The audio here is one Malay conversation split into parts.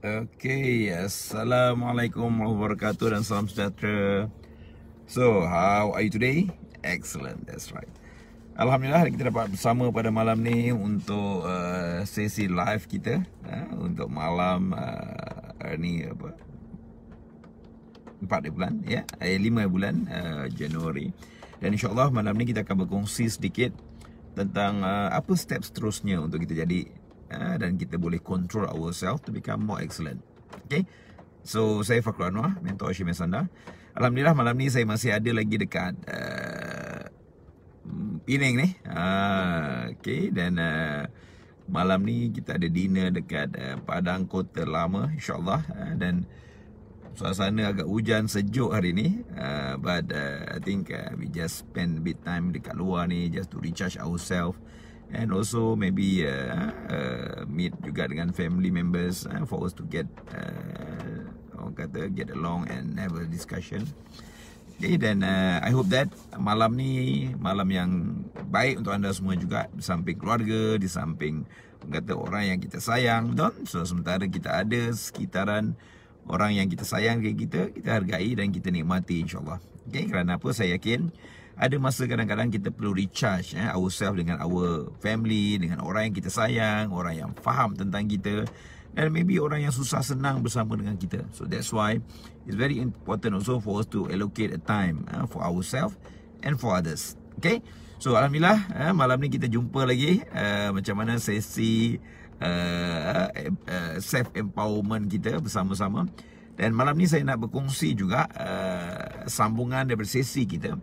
Okay, Assalamualaikum warahmatullahi wabarakatuh dan salam sejahtera So, how are you today? Excellent, that's right Alhamdulillah kita dapat bersama pada malam ni untuk uh, sesi live kita uh, Untuk malam uh, ni apa? 4 bulan, ya? Yeah? Eh, 5 bulan, uh, Januari Dan insyaAllah malam ni kita akan berkongsi sedikit tentang uh, apa step seterusnya untuk kita jadi uh, dan kita boleh control ourselves to become more excellent. Okay? So, saya Fakhrul Anwar, mentor Hashim Sanda. Alhamdulillah malam ni saya masih ada lagi dekat uh, Penang ni. Uh, okay, dan malam ni kita ada dinner dekat uh, Padang Kota Lama, insyaAllah. Uh, dan suasana agak hujan sejuk hari ni. Uh, but uh, I think uh, we just spend a bit time dekat luar ni just to recharge ourselves and also maybe uh, uh, meet juga dengan family members uh, for us to get uh, or kata get along and have a discussion. Okay, then uh, I hope that malam ni malam yang baik untuk anda semua juga di samping keluarga, di samping kata orang yang kita sayang, betul? So sementara kita ada sekitaran orang yang kita sayang ke kita, kita hargai dan kita nikmati insyaAllah. Okay, kerana apa saya yakin ada masa kadang-kadang kita perlu recharge eh, ourselves dengan our family, dengan orang yang kita sayang, orang yang faham tentang kita dan maybe orang yang susah senang bersama dengan kita. So that's why it's very important also for us to allocate a time eh, for ourselves and for others. Okay? So Alhamdulillah eh, malam ni kita jumpa lagi uh, macam mana sesi uh, uh, self-empowerment kita bersama-sama. Dan malam ni saya nak berkongsi juga uh, sambungan daripada sesi kita.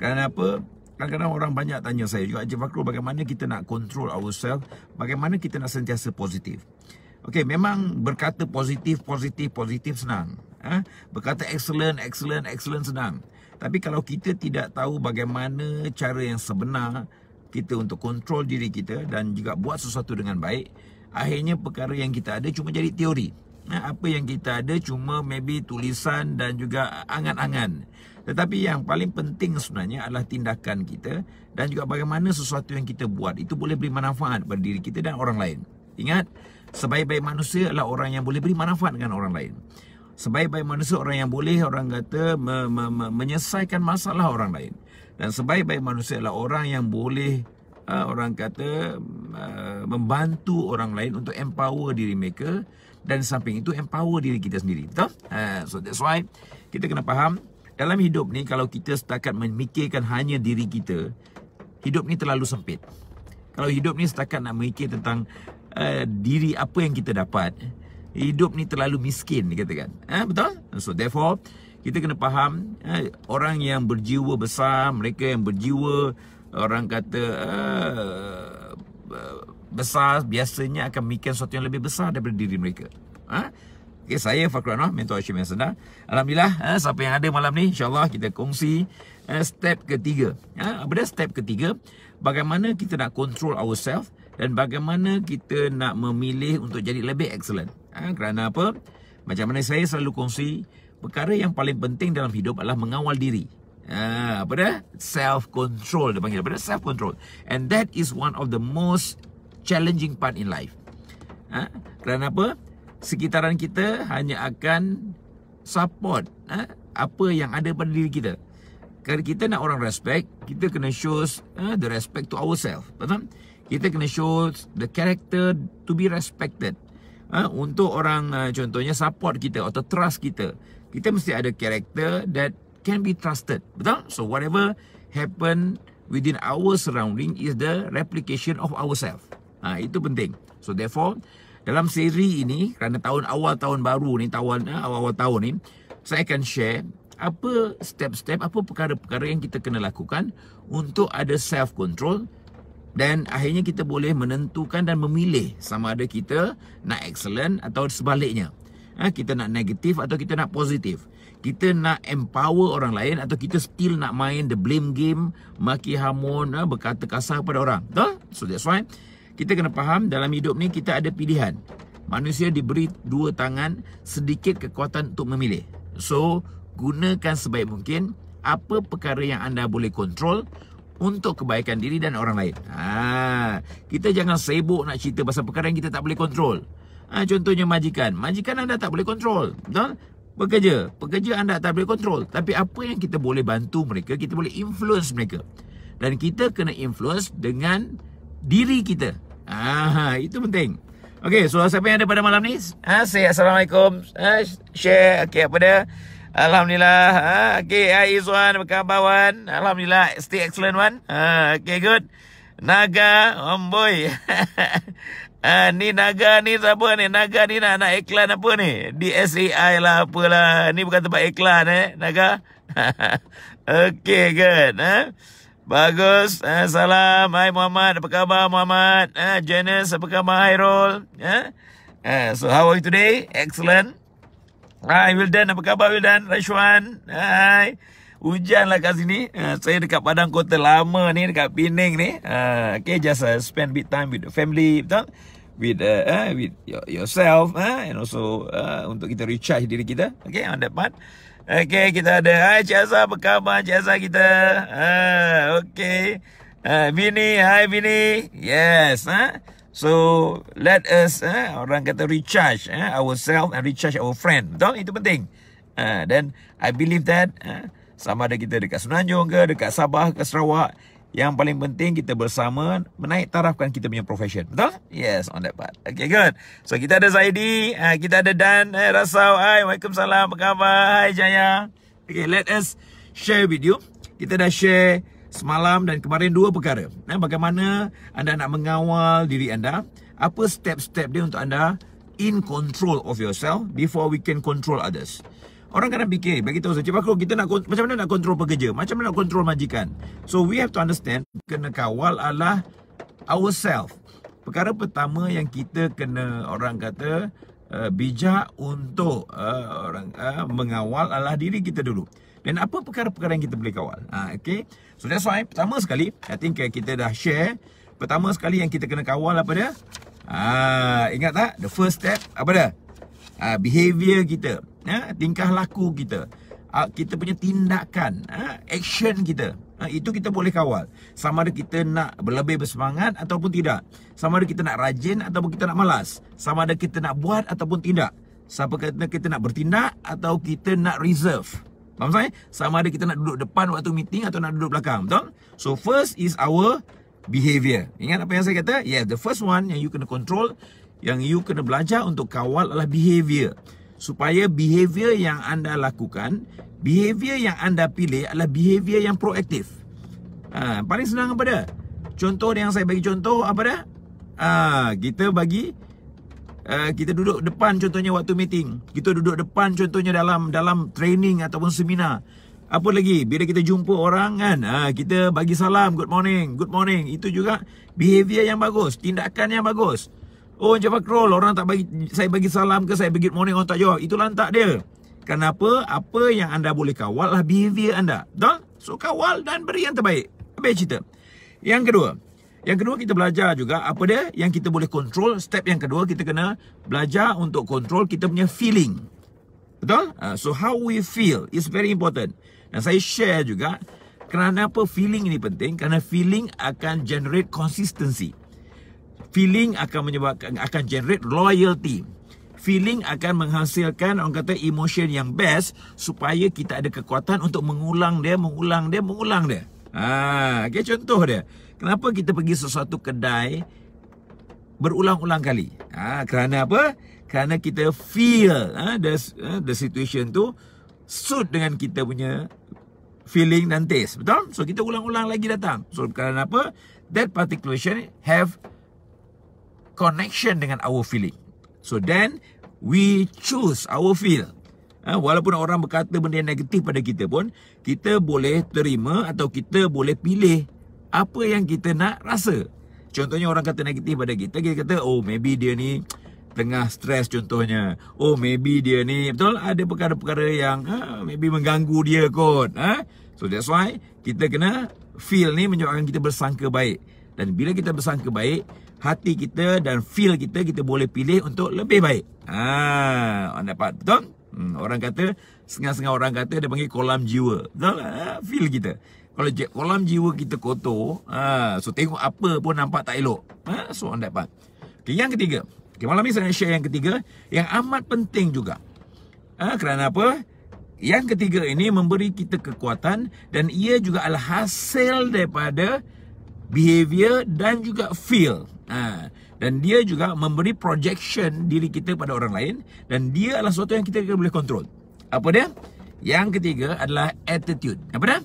Kerana apa? Kadang-kadang orang banyak tanya saya juga, Encik Fakrul, bagaimana kita nak control ourselves? Bagaimana kita nak sentiasa positif? Okay, memang berkata positif, positif, positif senang. Eh? Berkata excellent, excellent, excellent senang. Tapi kalau kita tidak tahu bagaimana cara yang sebenar kita untuk control diri kita dan juga buat sesuatu dengan baik, akhirnya perkara yang kita ada cuma jadi teori. Eh? Apa yang kita ada cuma maybe tulisan dan juga angan-angan. Tetapi yang paling penting sebenarnya adalah tindakan kita dan juga bagaimana sesuatu yang kita buat itu boleh beri manfaat pada diri kita dan orang lain. Ingat, sebaik-baik manusia adalah orang yang boleh beri manfaat dengan orang lain. Sebaik-baik manusia orang yang boleh orang kata me- me- me- menyelesaikan masalah orang lain. Dan sebaik-baik manusia adalah orang yang boleh uh, orang kata uh, membantu orang lain untuk empower diri mereka dan samping itu empower diri kita sendiri. Betul? Uh, so that's why kita kena faham dalam hidup ni kalau kita setakat memikirkan hanya diri kita, hidup ni terlalu sempit. Kalau hidup ni setakat nak memikir tentang uh, diri apa yang kita dapat, hidup ni terlalu miskin dikatakan. Eh, betul? So therefore, kita kena faham eh, orang yang berjiwa besar, mereka yang berjiwa orang kata uh, besar biasanya akan memikirkan sesuatu yang lebih besar daripada diri mereka. Ha? Okay, saya Fakhrul Anwar, mentor Hashim yang senang. Alhamdulillah, eh, siapa yang ada malam ni, insyaAllah kita kongsi eh, step ketiga. Eh, apa dia step ketiga? Bagaimana kita nak control ourselves dan bagaimana kita nak memilih untuk jadi lebih excellent. Eh, kerana apa? Macam mana saya selalu kongsi, perkara yang paling penting dalam hidup adalah mengawal diri. Eh, apa dia? Self-control, dia panggil. Apa dia? Self-control. And that is one of the most challenging part in life. Eh, Kerana apa? sekitaran kita hanya akan support ha? apa yang ada pada diri kita. Kalau kita nak orang respect, kita kena show ha, the respect to ourselves. Betul? Kita kena show the character to be respected. Ha, untuk orang ha, contohnya support kita atau trust kita. Kita mesti ada character that can be trusted. Betul? So whatever happen within our surrounding is the replication of ourselves. Ha, itu penting. So therefore, dalam seri ini, kerana tahun awal tahun baru ni, tahun eh, awal-awal tahun ni, saya akan share apa step-step, apa perkara-perkara yang kita kena lakukan untuk ada self-control dan akhirnya kita boleh menentukan dan memilih sama ada kita nak excellent atau sebaliknya. Ha, kita nak negatif atau kita nak positif. Kita nak empower orang lain atau kita still nak main the blame game, maki hamun, ha, berkata kasar pada orang. So that's why kita kena faham dalam hidup ni kita ada pilihan. Manusia diberi dua tangan, sedikit kekuatan untuk memilih. So, gunakan sebaik mungkin apa perkara yang anda boleh kontrol untuk kebaikan diri dan orang lain. Ha, kita jangan sibuk nak cerita pasal perkara yang kita tak boleh kontrol. Ha, contohnya majikan. Majikan anda tak boleh kontrol. Betul? Pekerja. Pekerja anda tak boleh kontrol. Tapi apa yang kita boleh bantu mereka, kita boleh influence mereka. Dan kita kena influence dengan diri kita. Ah, itu penting. Okey, so siapa yang ada pada malam ni? Ha, say assalamualaikum. Ha, share okey apa dia? Alhamdulillah. Ha, okey, hai Izwan, apa khabar Wan? Alhamdulillah, stay excellent Wan. Ha, okey good. Naga, omboy. Oh, ha, ni naga ni siapa ni? Naga ni nak nak iklan apa ni? Di SAI lah apalah. Ni bukan tempat iklan eh, naga. okey good. Ha? Bagus. Eh, salam. Hai Muhammad. Apa khabar Muhammad? Eh, Janice. Apa khabar Hairul? Eh? Eh, so how are you today? Excellent. Hai Wildan. Apa khabar Wildan? Rashwan. Hai. Hujan lah kat sini. Eh, saya dekat Padang Kota lama ni. Dekat Pening ni. Uh, okay. Just uh, spend bit time with the family. Betul? With uh, uh, with yourself. Uh, and also uh, untuk kita recharge diri kita. Okay. On that part. Okey, kita ada. Hai, Cik Azhar. Apa khabar, Cik Azhar kita? Uh, Okey. Uh, ha, Bini. Hai, Bini. Yes. Huh? Ha. So, let us, uh, orang kata, recharge uh, ourselves and recharge our friend. Betul? Itu penting. Uh, then, I believe that uh, sama ada kita dekat Senanjung ke, dekat Sabah ke, Sarawak, yang paling penting kita bersama menaik tarafkan kita punya profession. Betul? Yes, on that part. Okay, good. So, kita ada Zaidi. Uh, kita ada Dan. Hai, eh, hey, Rasau. Hai, Waalaikumsalam. Apa khabar? Hai, Jaya. Okay, let us share with you. Kita dah share semalam dan kemarin dua perkara. Nah, eh, bagaimana anda nak mengawal diri anda. Apa step-step dia untuk anda in control of yourself before we can control others. Orang kadang fikir, bagi tahu saya, Cik kita nak macam mana nak kontrol pekerja? Macam mana nak kontrol majikan? So we have to understand, kena kawal adalah ourselves. Perkara pertama yang kita kena orang kata uh, bijak untuk uh, orang uh, mengawal adalah diri kita dulu. Dan apa perkara-perkara yang kita boleh kawal? Ha, okay. So that's why pertama sekali, I think kita dah share. Pertama sekali yang kita kena kawal apa dia? Ha, ingat tak? The first step apa dia? Ha, behavior kita ya, tingkah laku kita, ha? kita punya tindakan, ha? action kita. Itu kita boleh kawal. Sama ada kita nak lebih bersemangat ataupun tidak. Sama ada kita nak rajin ataupun kita nak malas. Sama ada kita nak buat ataupun tidak. Sama ada kita nak bertindak atau kita nak reserve. Faham saya? Sama ada kita nak duduk depan waktu meeting atau nak duduk belakang. Betul? So first is our behavior. Ingat apa yang saya kata? Yeah, the first one yang you kena control, yang you kena belajar untuk kawal adalah behavior supaya behavior yang anda lakukan, behavior yang anda pilih adalah behavior yang proaktif. Ha, paling senang apa dia? Contoh yang saya bagi contoh apa dia? Ha, kita bagi Uh, kita duduk depan contohnya waktu meeting kita duduk depan contohnya dalam dalam training ataupun seminar apa lagi bila kita jumpa orang kan uh, kita bagi salam good morning good morning itu juga behavior yang bagus tindakan yang bagus Oh Encik Fakrul orang tak bagi saya bagi salam ke saya bagi morning orang tak jawab. itulah lantak dia. Kenapa? Apa yang anda boleh kawal lah behavior anda. Betul? So kawal dan beri yang terbaik. Habis cerita. Yang kedua. Yang kedua kita belajar juga apa dia yang kita boleh control. Step yang kedua kita kena belajar untuk control kita punya feeling. Betul? Ah, so how we feel is very important. Dan saya share juga kenapa feeling ini penting. Kerana feeling akan generate consistency feeling akan menyebabkan akan generate loyalty feeling akan menghasilkan orang kata emotion yang best supaya kita ada kekuatan untuk mengulang dia mengulang dia mengulang dia ha okay, contoh dia kenapa kita pergi sesuatu kedai berulang-ulang kali ha kerana apa kerana kita feel ha, the ha, the situation tu suit dengan kita punya feeling dan taste betul so kita ulang-ulang lagi datang so kerana apa that particular have connection dengan our feeling. So then we choose our feel. Ha, walaupun orang berkata benda yang negatif pada kita pun, kita boleh terima atau kita boleh pilih apa yang kita nak rasa. Contohnya orang kata negatif pada kita, kita kata oh maybe dia ni tengah stres contohnya. Oh maybe dia ni betul ada perkara-perkara yang ha, maybe mengganggu dia kot. Ha? So that's why kita kena feel ni menyebabkan kita bersangka baik. Dan bila kita bersangka baik, hati kita dan feel kita kita boleh pilih untuk lebih baik. Ha, orang dapat betul? Hmm, orang kata setengah-setengah orang kata dia panggil kolam jiwa. Betul? Ha, feel kita. Kalau kolam jiwa kita kotor, ha, so tengok apa pun nampak tak elok. Ha, so orang dapat. Okay, yang ketiga. Okay, malam ni saya nak share yang ketiga yang amat penting juga. Ha, kerana apa? Yang ketiga ini memberi kita kekuatan dan ia juga adalah hasil daripada behavior dan juga feel. Ha. Dan dia juga memberi projection diri kita pada orang lain. Dan dia adalah sesuatu yang kita boleh kontrol. Apa dia? Yang ketiga adalah attitude. Apa dia?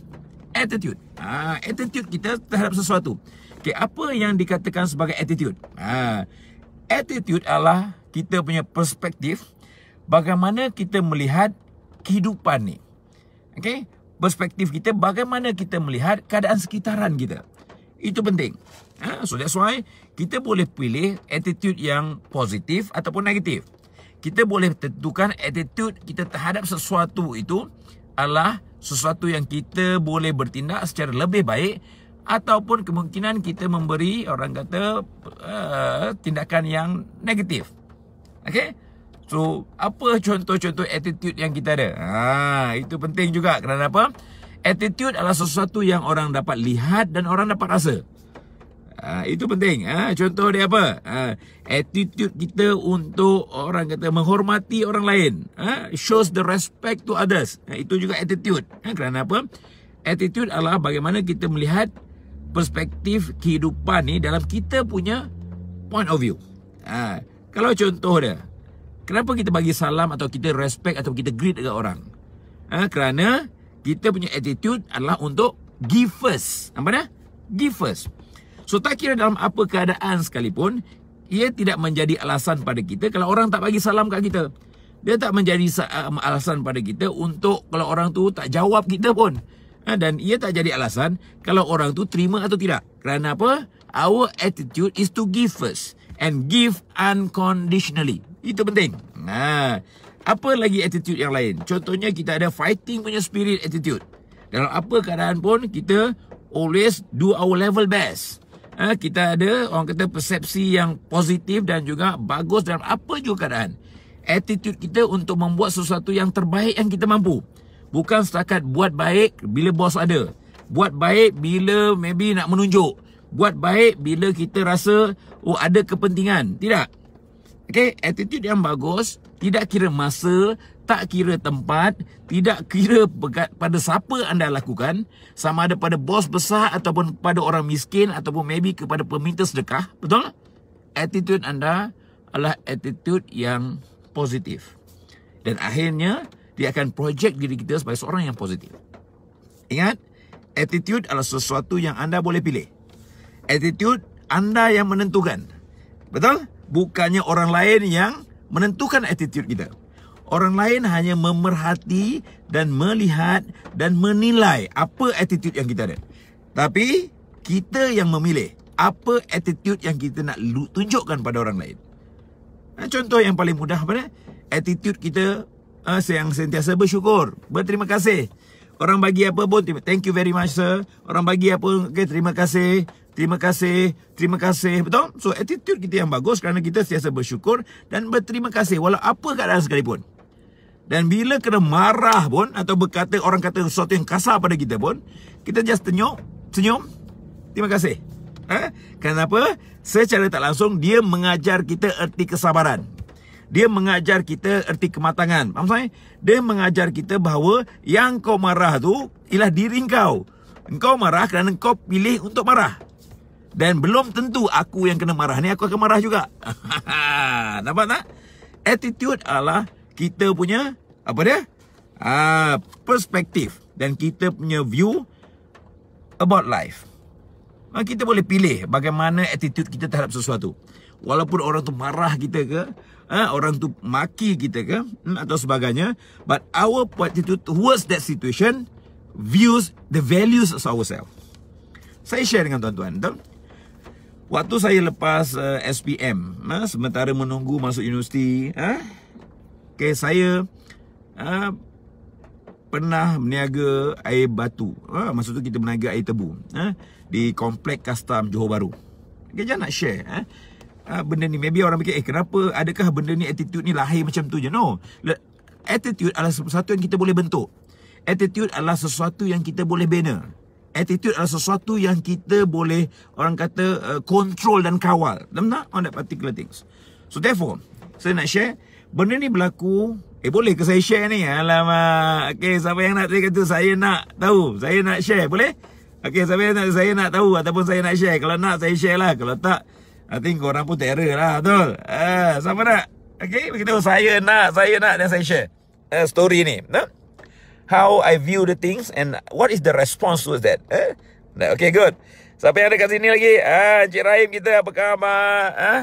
Attitude. Ha. Attitude kita terhadap sesuatu. Okay, apa yang dikatakan sebagai attitude? Ha. Attitude adalah kita punya perspektif bagaimana kita melihat kehidupan ni. Okay? Perspektif kita bagaimana kita melihat keadaan sekitaran kita. Itu penting. Ha? So that's why kita boleh pilih attitude yang positif ataupun negatif. Kita boleh tentukan attitude kita terhadap sesuatu itu adalah sesuatu yang kita boleh bertindak secara lebih baik ataupun kemungkinan kita memberi orang kata uh, tindakan yang negatif. Okay? So, apa contoh-contoh attitude yang kita ada? Ha, itu penting juga. kerana apa? attitude adalah sesuatu yang orang dapat lihat dan orang dapat rasa. Uh, itu penting. Uh, contoh dia apa? Uh, attitude kita untuk orang kata menghormati orang lain. Uh, shows the respect to others. Uh, itu juga attitude. Uh, kerana apa? Attitude adalah bagaimana kita melihat perspektif kehidupan ni dalam kita punya point of view. Uh, kalau contoh dia. Kenapa kita bagi salam atau kita respect atau kita greet dekat orang? Uh, Kerana kita punya attitude adalah untuk give first. Nampak tak? Give first. So tak kira dalam apa keadaan sekalipun, ia tidak menjadi alasan pada kita kalau orang tak bagi salam kat kita. Dia tak menjadi eh, alasan pada kita untuk kalau orang tu tak jawab kita pun. Ha, dan ia tak jadi alasan kalau orang tu terima atau tidak. Kerana apa? Our attitude is to give first. And give unconditionally. Itu penting. Nah. Ha. Apa lagi attitude yang lain? Contohnya kita ada fighting punya spirit attitude. Dalam apa keadaan pun kita always do our level best. Ha, kita ada orang kata persepsi yang positif dan juga bagus dalam apa juga keadaan. Attitude kita untuk membuat sesuatu yang terbaik yang kita mampu. Bukan setakat buat baik bila bos ada. Buat baik bila maybe nak menunjuk. Buat baik bila kita rasa oh ada kepentingan. Tidak. Okay, attitude yang bagus tidak kira masa, tak kira tempat, tidak kira pada siapa anda lakukan, sama ada pada bos besar ataupun pada orang miskin ataupun maybe kepada peminta sedekah, betul? Attitude anda adalah attitude yang positif. Dan akhirnya, dia akan project diri kita sebagai seorang yang positif. Ingat, attitude adalah sesuatu yang anda boleh pilih. Attitude anda yang menentukan. Betul? Bukannya orang lain yang menentukan attitude kita. Orang lain hanya memerhati dan melihat dan menilai apa attitude yang kita ada. Tapi kita yang memilih apa attitude yang kita nak tunjukkan pada orang lain. Contoh yang paling mudah apa Attitude kita uh, yang sentiasa bersyukur, berterima kasih. Orang bagi apa pun, thank you very much sir. Orang bagi apa pun, okay, terima kasih. Terima kasih, terima kasih, betul? So, attitude kita yang bagus kerana kita sentiasa bersyukur dan berterima kasih walau apa keadaan sekalipun. Dan bila kena marah pun atau berkata orang kata sesuatu yang kasar pada kita pun, kita just tenyuk, senyum, terima kasih. Eh? Ha? Kenapa? Secara tak langsung, dia mengajar kita erti kesabaran. Dia mengajar kita erti kematangan. Faham saya? Dia mengajar kita bahawa yang kau marah tu ialah diri kau. Engkau marah kerana engkau pilih untuk marah. Dan belum tentu aku yang kena marah ni, aku akan marah juga. Nampak tak? Attitude adalah kita punya, apa dia? Uh, ah, perspektif dan kita punya view about life. Ah, kita boleh pilih bagaimana attitude kita terhadap sesuatu. Walaupun orang tu marah kita ke, ah, orang tu maki kita ke, hmm, atau sebagainya. But our attitude towards that situation views the values of ourselves. Saya share dengan Tuan-tuan. Waktu saya lepas uh, eh, SPM, uh, ha, sementara menunggu masuk universiti, uh, ha, okay, saya uh, pernah meniaga air batu. Uh, masa tu kita meniaga air tebu uh, di Komplek Kastam Johor Bahru. Okay, jangan nak share. Uh, uh, benda ni, maybe orang fikir, eh kenapa adakah benda ni, attitude ni lahir macam tu je? No. Attitude adalah sesuatu yang kita boleh bentuk. Attitude adalah sesuatu yang kita boleh bina attitude adalah sesuatu yang kita boleh orang kata uh, control dan kawal. Dalam tak? On that particular things. So therefore, saya nak share. Benda ni berlaku. Eh boleh ke saya share ni? Alamak. Okay, siapa yang nak tu saya nak tahu. Saya nak share. Boleh? Okay, siapa yang nak, saya nak tahu ataupun saya nak share. Kalau nak, saya share lah. Kalau tak, I think korang pun terror lah. Betul? Uh, siapa nak? Okay, kita Saya nak, saya nak dan saya share. Uh, story ni. Betul? No? how I view the things and what is the response to that. Eh? Nah, okay, good. Siapa yang ada kat sini lagi? Ah, Encik Rahim kita, apa khabar? Ah?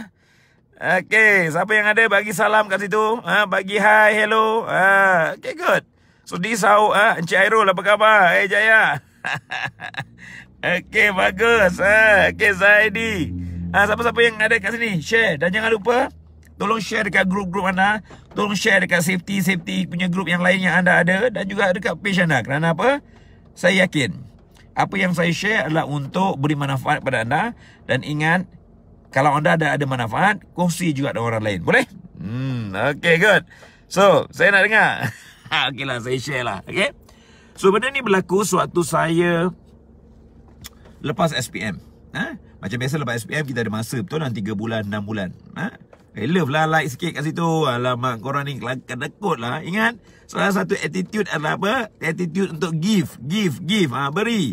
Okay, siapa yang ada bagi salam kat situ? Ah, bagi hi, hello. Ah, okay, good. So, this how ah, Encik Airul, apa khabar? Eh, Jaya. okay, bagus. Ah, okay, Zaidi. Ah, siapa-siapa yang ada kat sini? Share dan jangan lupa... Tolong share dekat grup-grup anda. Tolong share dekat safety-safety punya grup yang lain yang anda ada. Dan juga dekat page anda. Kerana apa? Saya yakin. Apa yang saya share adalah untuk beri manfaat pada anda. Dan ingat. Kalau anda ada ada manfaat. Kongsi juga dengan orang lain. Boleh? Hmm, okay, good. So, saya nak dengar. okay lah, saya share lah. Okay? So, benda ni berlaku sewaktu saya lepas SPM. Ha? Macam biasa lepas SPM kita ada masa betul dalam 3 bulan, 6 bulan. Ha? I eh, love lah like sikit kat situ Alamak korang ni kedekut lah Ingat Salah satu attitude adalah apa? Attitude untuk give Give, give ha, Beri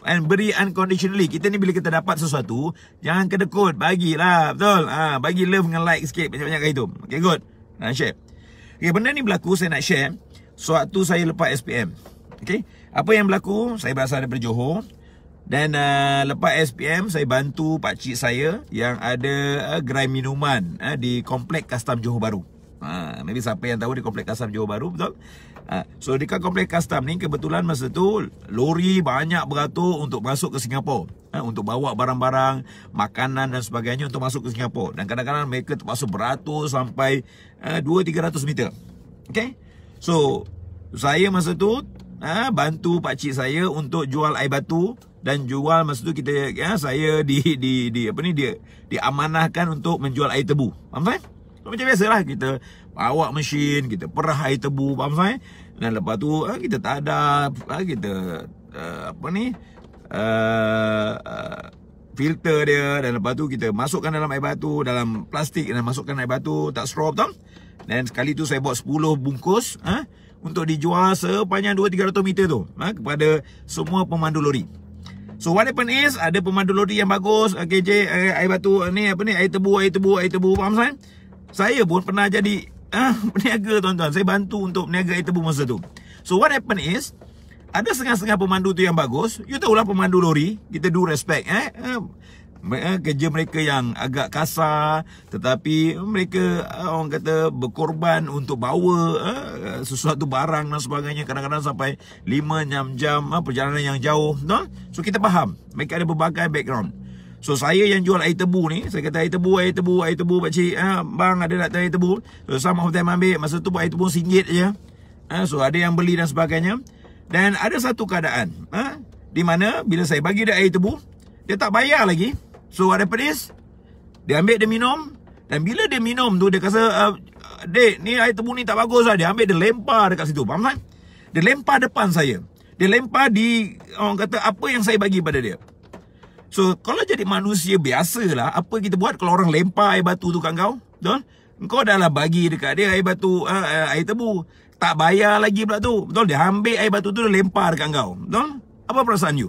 And beri unconditionally Kita ni bila kita dapat sesuatu Jangan kedekut lah, Betul ha, Bagi love dengan like sikit Banyak-banyak kat situ Okay good ha, Share Okay benda ni berlaku Saya nak share Suatu saya lepas SPM Okay Apa yang berlaku Saya berasal daripada Johor dan uh, lepas SPM saya bantu pak cik saya yang ada uh, gerai minuman uh, di Komplek Kastam Johor Baru. Ha, uh, maybe siapa yang tahu di Komplek Kastam Johor Baru? betul? Uh, so dekat Komplek Kastam ni kebetulan masa tu lori banyak beratur untuk masuk ke Singapura. Uh, untuk bawa barang-barang, makanan dan sebagainya untuk masuk ke Singapura. Dan kadang-kadang mereka terpaksa beratur sampai uh, 2-300 meter. Okay? So saya masa tu uh, bantu pak cik saya untuk jual air batu dan jual masa tu kita ya saya di di di apa ni dia diamanahkan untuk menjual air tebu. Faham tak? So, macam biasalah kita bawa mesin, kita perah air tebu, faham tak? Dan lepas tu eh, kita tak ada eh, kita eh, apa ni filter dia dan lepas tu kita masukkan dalam air batu dalam plastik dan masukkan air batu tak strop tau. Dan sekali tu saya buat 10 bungkus ha? untuk dijual sepanjang 2-300 meter tu ha? kepada semua pemandu lori. So what happen is ada pemandu lori yang bagus, eh, KJ uh, eh, air batu uh, ni apa ni air tebu air tebu air tebu faham saya, Saya pun pernah jadi ah uh, peniaga tuan-tuan. Saya bantu untuk peniaga air tebu masa tu. So what happen is ada setengah-setengah pemandu tu yang bagus. You tahu pemandu lori, kita do respect eh. Uh, Eh, kerja mereka yang agak kasar tetapi mereka eh, orang kata berkorban untuk bawa eh, sesuatu barang dan sebagainya kadang-kadang sampai 5 6 jam perjalanan yang jauh so kita faham mereka ada berbagai background So saya yang jual air tebu ni Saya kata air tebu, air tebu, air tebu Pak cik, ha, bang ada nak air tebu So some of them ambil Masa tu buat air tebu singgit je ha, So ada yang beli dan sebagainya Dan ada satu keadaan ha, Di mana bila saya bagi dia air tebu Dia tak bayar lagi So what happened is Dia ambil dia minum Dan bila dia minum tu Dia kata uh, Dek ni air tebu ni tak bagus lah Dia ambil dia lempar dekat situ Faham tak? Dia lempar depan saya Dia lempar di Orang kata apa yang saya bagi pada dia So kalau jadi manusia biasa lah Apa kita buat kalau orang lempar air batu tu kat kau Betul? Kau dah lah bagi dekat dia air batu uh, uh, Air tebu Tak bayar lagi pula tu Betul? Dia ambil air batu tu Dia lempar dekat kau Betul? Apa perasaan you?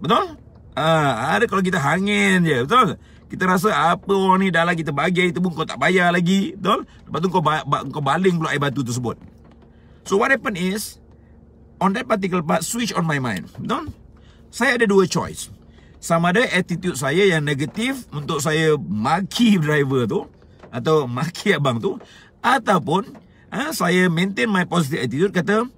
Betul? Ha, ada kalau kita hangin je, betul? Kita rasa apa orang ni dah lagi kita bagi air tebu kau tak bayar lagi, betul? Lepas tu kau, kau baling pula air batu tu sebut. So what happen is, on that particular part, switch on my mind, betul? Saya ada dua choice. Sama ada attitude saya yang negatif untuk saya maki driver tu, atau maki abang tu, ataupun ha, saya maintain my positive attitude, kata,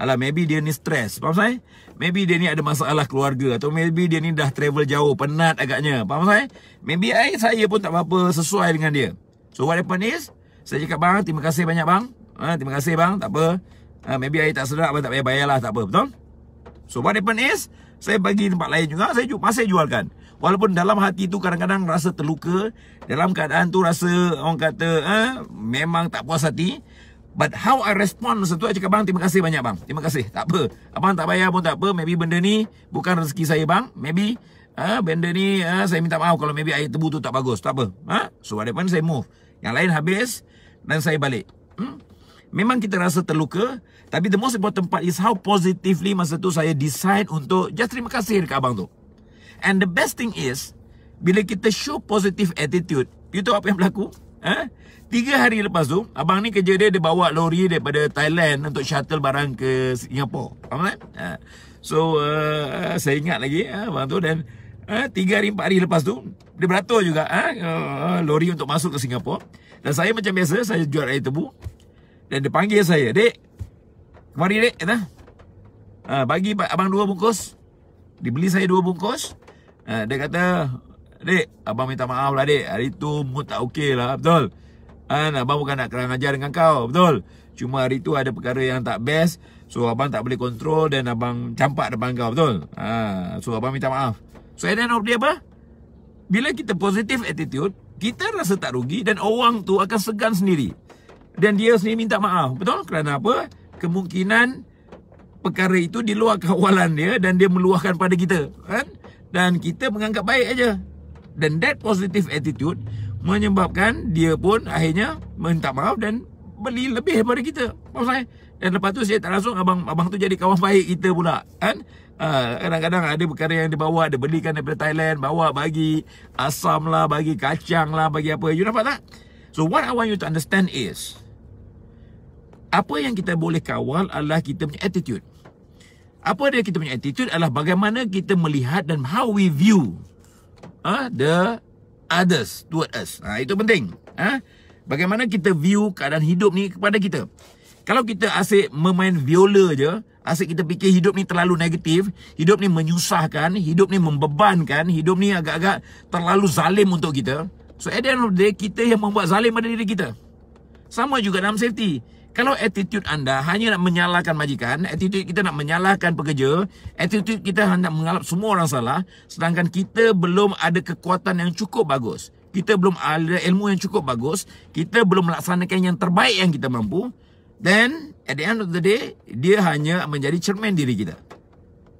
Alah, maybe dia ni stress. Faham saya? Maybe dia ni ada masalah keluarga atau maybe dia ni dah travel jauh, penat agaknya. Faham saya? Maybe I, saya pun tak apa-apa sesuai dengan dia. So what happen is, saya cakap bang, terima kasih banyak bang. Ha, terima kasih bang, tak apa. Ha, maybe I tak sedap, tak payah bayar lah, tak apa. Betul? So what happen is, saya bagi tempat lain juga, saya ju masih jualkan. Walaupun dalam hati tu kadang-kadang rasa terluka, dalam keadaan tu rasa orang kata, ha, memang tak puas hati. But how I respond masa tu I cakap bang terima kasih banyak bang Terima kasih Tak apa Abang tak bayar pun tak apa Maybe benda ni Bukan rezeki saya bang Maybe ha, Benda ni ha, Saya minta maaf Kalau maybe air tebu tu tak bagus Tak apa ha? So what happened saya move Yang lain habis Dan saya balik hmm? Memang kita rasa terluka Tapi the most important part is How positively masa tu saya decide untuk Just terima kasih dekat abang tu And the best thing is Bila kita show positive attitude You tahu apa yang berlaku? Ha? Tiga hari lepas tu, abang ni kerja dia, dia bawa lori daripada Thailand untuk shuttle barang ke Singapura. Faham tak? Ha. So, uh, saya ingat lagi ha, abang tu dan uh, tiga hari, empat hari lepas tu, dia beratur juga uh, lori untuk masuk ke Singapura. Dan saya macam biasa, saya jual air tebu. Dan dia panggil saya, Dek, kemari Dek, kata. Uh, bagi abang dua bungkus. Dibeli saya dua bungkus. Uh, dia kata, Dek, abang minta maaf lah Dek. Hari tu mood tak okey lah, betul? Betul? Kan? Abang bukan nak kerang ajar dengan kau. Betul? Cuma hari tu ada perkara yang tak best. So, abang tak boleh kontrol dan abang campak depan kau. Betul? Ha. So, abang minta maaf. So, at the end of day apa? Bila kita positif attitude, kita rasa tak rugi dan orang tu akan segan sendiri. Dan dia sendiri minta maaf. Betul? Kerana apa? Kemungkinan perkara itu di luar kawalan dia dan dia meluahkan pada kita. Kan? Dan kita menganggap baik aja. Dan that positive attitude menyebabkan dia pun akhirnya minta maaf dan beli lebih daripada kita. Faham saya? Dan lepas tu saya tak langsung abang abang tu jadi kawan baik kita pula. Kan? Ah, kadang-kadang ada perkara yang dia bawa, dia belikan daripada Thailand, bawa bagi asam lah, bagi kacang lah, bagi apa. You nampak tak? So what I want you to understand is, apa yang kita boleh kawal adalah kita punya attitude. Apa dia kita punya attitude adalah bagaimana kita melihat dan how we view uh, the others toward us. Ha, itu penting. Ha? Bagaimana kita view keadaan hidup ni kepada kita. Kalau kita asyik memain viola je, asyik kita fikir hidup ni terlalu negatif, hidup ni menyusahkan, hidup ni membebankan, hidup ni agak-agak terlalu zalim untuk kita. So at the end of the day, kita yang membuat zalim pada diri kita. Sama juga dalam safety. Kalau attitude anda hanya nak menyalahkan majikan, attitude kita nak menyalahkan pekerja, attitude kita hendak menganggap semua orang salah, sedangkan kita belum ada kekuatan yang cukup bagus, kita belum ada ilmu yang cukup bagus, kita belum melaksanakan yang terbaik yang kita mampu, then at the end of the day, dia hanya menjadi cermin diri kita.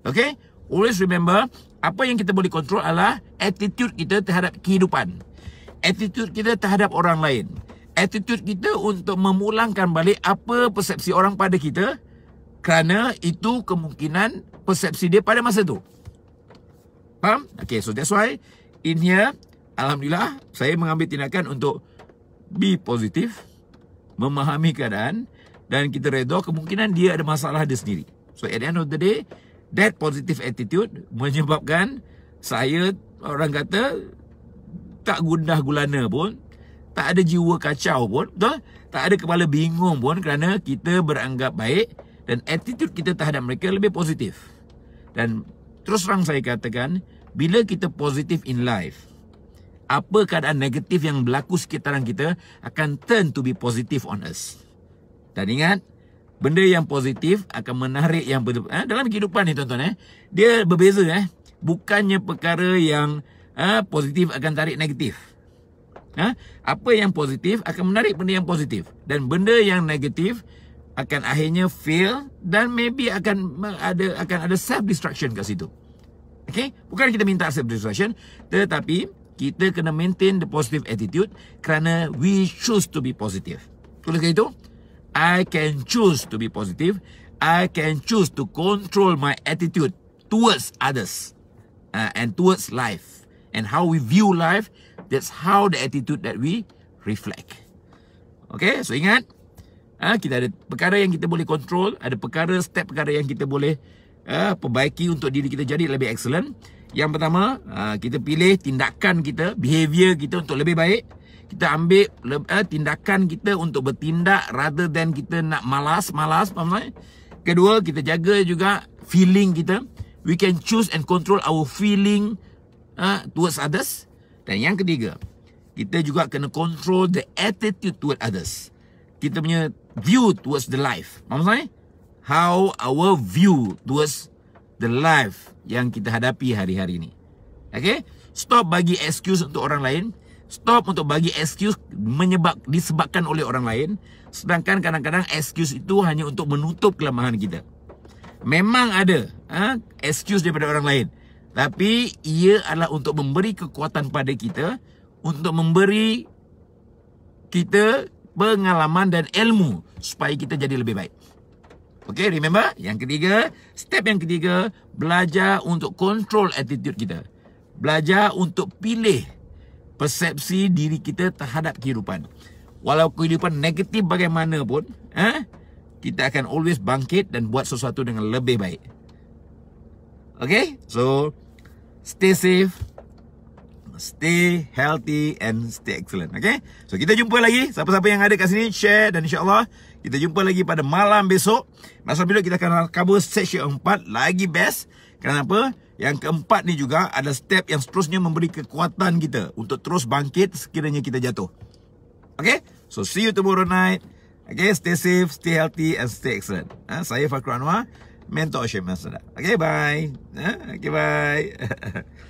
Okay? Always remember, apa yang kita boleh kontrol adalah attitude kita terhadap kehidupan. Attitude kita terhadap orang lain attitude kita untuk memulangkan balik apa persepsi orang pada kita kerana itu kemungkinan persepsi dia pada masa tu. Faham? Okay, so that's why in here, Alhamdulillah, saya mengambil tindakan untuk be positif, memahami keadaan dan kita redha kemungkinan dia ada masalah dia sendiri. So at the end of the day, that positive attitude menyebabkan saya orang kata tak gundah gulana pun tak ada jiwa kacau pun, betul? Tak ada kepala bingung pun kerana kita beranggap baik dan attitude kita terhadap mereka lebih positif. Dan terus terang saya katakan, bila kita positif in life, apa keadaan negatif yang berlaku sekitaran kita akan turn to be positive on us. Dan ingat, benda yang positif akan menarik yang betul eh, dalam kehidupan ni tuan-tuan eh dia berbeza eh bukannya perkara yang eh, positif akan tarik negatif Ha? Apa yang positif akan menarik benda yang positif. Dan benda yang negatif akan akhirnya fail dan maybe akan ada akan ada self destruction kat situ. Okay, bukan kita minta self destruction tetapi kita kena maintain the positive attitude kerana we choose to be positive. Tulis kat itu, I can choose to be positive. I can choose to control my attitude towards others uh, and towards life and how we view life That's how the attitude that we reflect. Okay, so ingat. Ha, kita ada perkara yang kita boleh control. Ada perkara, step perkara yang kita boleh uh, perbaiki untuk diri kita jadi lebih excellent. Yang pertama, uh, kita pilih tindakan kita, behavior kita untuk lebih baik. Kita ambil uh, tindakan kita untuk bertindak rather than kita nak malas-malas. Kedua, kita jaga juga feeling kita. We can choose and control our feeling uh, towards others. Dan yang ketiga, kita juga kena control the attitude toward others. Kita punya view towards the life. Maksud saya? Eh? How our view towards the life yang kita hadapi hari-hari ini. Okay? Stop bagi excuse untuk orang lain. Stop untuk bagi excuse menyebab disebabkan oleh orang lain. Sedangkan kadang-kadang excuse itu hanya untuk menutup kelemahan kita. Memang ada ha? excuse daripada orang lain. Tapi ia adalah untuk memberi kekuatan pada kita untuk memberi kita pengalaman dan ilmu supaya kita jadi lebih baik. Okay, remember? Yang ketiga, step yang ketiga, belajar untuk control attitude kita. Belajar untuk pilih persepsi diri kita terhadap kehidupan. Walau kehidupan negatif bagaimana pun, eh, kita akan always bangkit dan buat sesuatu dengan lebih baik. Okay, so stay safe, stay healthy and stay excellent. Okay? So kita jumpa lagi. Siapa-siapa yang ada kat sini, share dan insyaAllah kita jumpa lagi pada malam besok. Masa bila kita akan cover session yang empat, lagi best. Kenapa? Yang keempat ni juga ada step yang seterusnya memberi kekuatan kita untuk terus bangkit sekiranya kita jatuh. Okay? So see you tomorrow night. Okay, stay safe, stay healthy and stay excellent. Ha? Saya Fakru Anwar mentorship masalah. Okay, bye. Ha? Okay, bye.